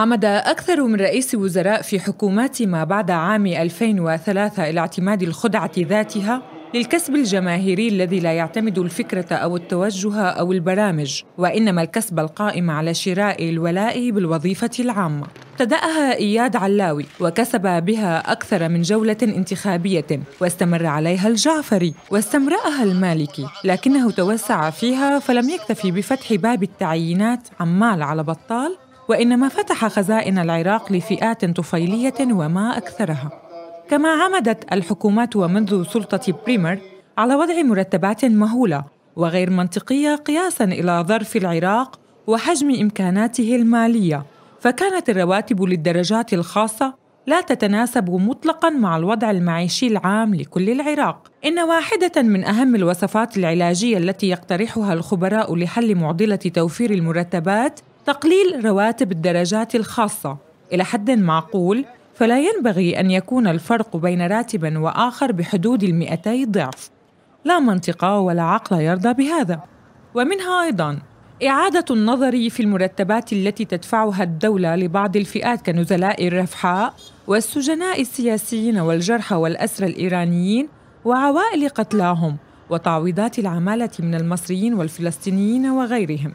عمد أكثر من رئيس وزراء في حكومات ما بعد عام 2003 إلى اعتماد الخدعة ذاتها للكسب الجماهيري الذي لا يعتمد الفكرة أو التوجه أو البرامج وإنما الكسب القائم على شراء الولاء بالوظيفة العامة ابتدأها إياد علاوي وكسب بها أكثر من جولة انتخابية واستمر عليها الجعفري واستمرأها المالكي لكنه توسع فيها فلم يكتفي بفتح باب التعيينات عمال على بطال وإنما فتح خزائن العراق لفئات طفيلية وما أكثرها كما عمدت الحكومات ومنذ سلطة بريمر على وضع مرتبات مهولة وغير منطقية قياساً إلى ظرف العراق وحجم إمكاناته المالية فكانت الرواتب للدرجات الخاصة لا تتناسب مطلقا مع الوضع المعيشي العام لكل العراق ان واحده من اهم الوصفات العلاجيه التي يقترحها الخبراء لحل معضله توفير المرتبات تقليل رواتب الدرجات الخاصة إلى حد معقول فلا ينبغي أن يكون الفرق بين راتب وآخر بحدود المئتي ضعف لا منطق ولا عقل يرضى بهذا ومنها أيضاً إعادة النظر في المرتبات التي تدفعها الدولة لبعض الفئات كنزلاء الرفحاء والسجناء السياسيين والجرحى والأسرى الإيرانيين وعوائل قتلاهم وتعويضات العمالة من المصريين والفلسطينيين وغيرهم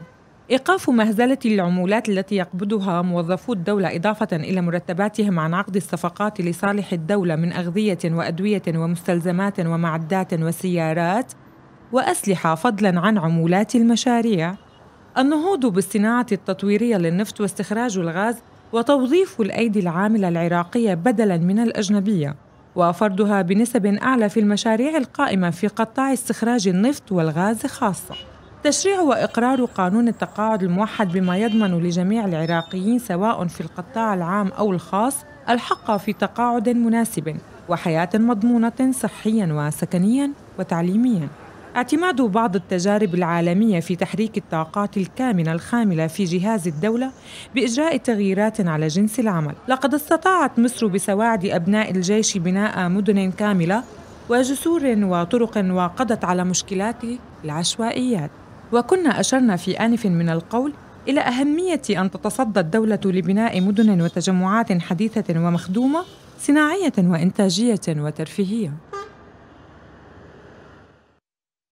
إيقاف مهزلة العمولات التي يقبضها موظفو الدولة إضافة إلى مرتباتهم عن عقد الصفقات لصالح الدولة من أغذية وأدوية ومستلزمات ومعدات وسيارات وأسلحة فضلاً عن عمولات المشاريع. النهوض بالصناعة التطويرية للنفط واستخراج الغاز وتوظيف الأيدي العاملة العراقية بدلاً من الأجنبية وفرضها بنسب أعلى في المشاريع القائمة في قطاع استخراج النفط والغاز خاصة. تشريع وإقرار قانون التقاعد الموحد بما يضمن لجميع العراقيين سواء في القطاع العام أو الخاص الحق في تقاعد مناسب وحياة مضمونة صحيا وسكنيا وتعليميا اعتماد بعض التجارب العالمية في تحريك الطاقات الكامنة الخاملة في جهاز الدولة بإجراء تغييرات على جنس العمل لقد استطاعت مصر بسواعد أبناء الجيش بناء مدن كاملة وجسور وطرق وقضت على مشكلات العشوائيات وكنا أشرنا في آنف من القول إلى أهمية أن تتصدى الدولة لبناء مدن وتجمعات حديثة ومخدومة صناعية وإنتاجية وترفيهية